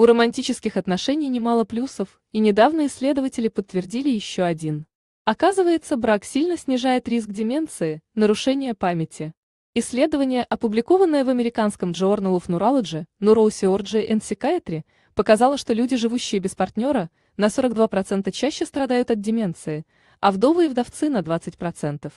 У романтических отношений немало плюсов, и недавно исследователи подтвердили еще один. Оказывается, брак сильно снижает риск деменции, нарушения памяти. Исследование, опубликованное в американском Journal of Neurology, Neuropsychology and Psychiatry, показало, что люди, живущие без партнера, на 42% чаще страдают от деменции, а вдовы и вдовцы на 20%.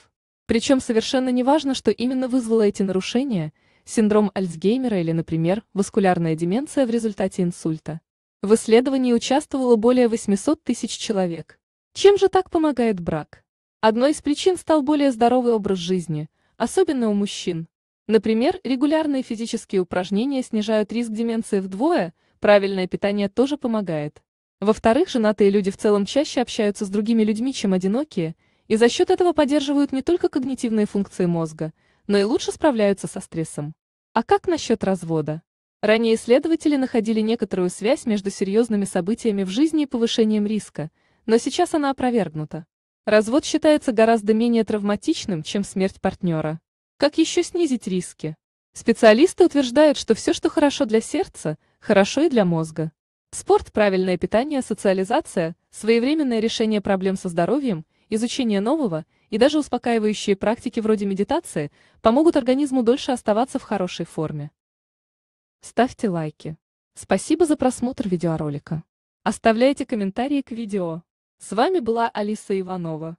Причем совершенно не важно, что именно вызвало эти нарушения, синдром Альцгеймера или, например, васкулярная деменция в результате инсульта. В исследовании участвовало более 800 тысяч человек. Чем же так помогает брак? Одной из причин стал более здоровый образ жизни, особенно у мужчин. Например, регулярные физические упражнения снижают риск деменции вдвое, правильное питание тоже помогает. Во-вторых, женатые люди в целом чаще общаются с другими людьми, чем одинокие, и за счет этого поддерживают не только когнитивные функции мозга – но и лучше справляются со стрессом. А как насчет развода? Ранее исследователи находили некоторую связь между серьезными событиями в жизни и повышением риска, но сейчас она опровергнута. Развод считается гораздо менее травматичным, чем смерть партнера. Как еще снизить риски? Специалисты утверждают, что все, что хорошо для сердца, хорошо и для мозга. Спорт, правильное питание, социализация, своевременное решение проблем со здоровьем, изучение нового – и даже успокаивающие практики вроде медитации помогут организму дольше оставаться в хорошей форме. Ставьте лайки. Спасибо за просмотр видеоролика. Оставляйте комментарии к видео. С вами была Алиса Иванова.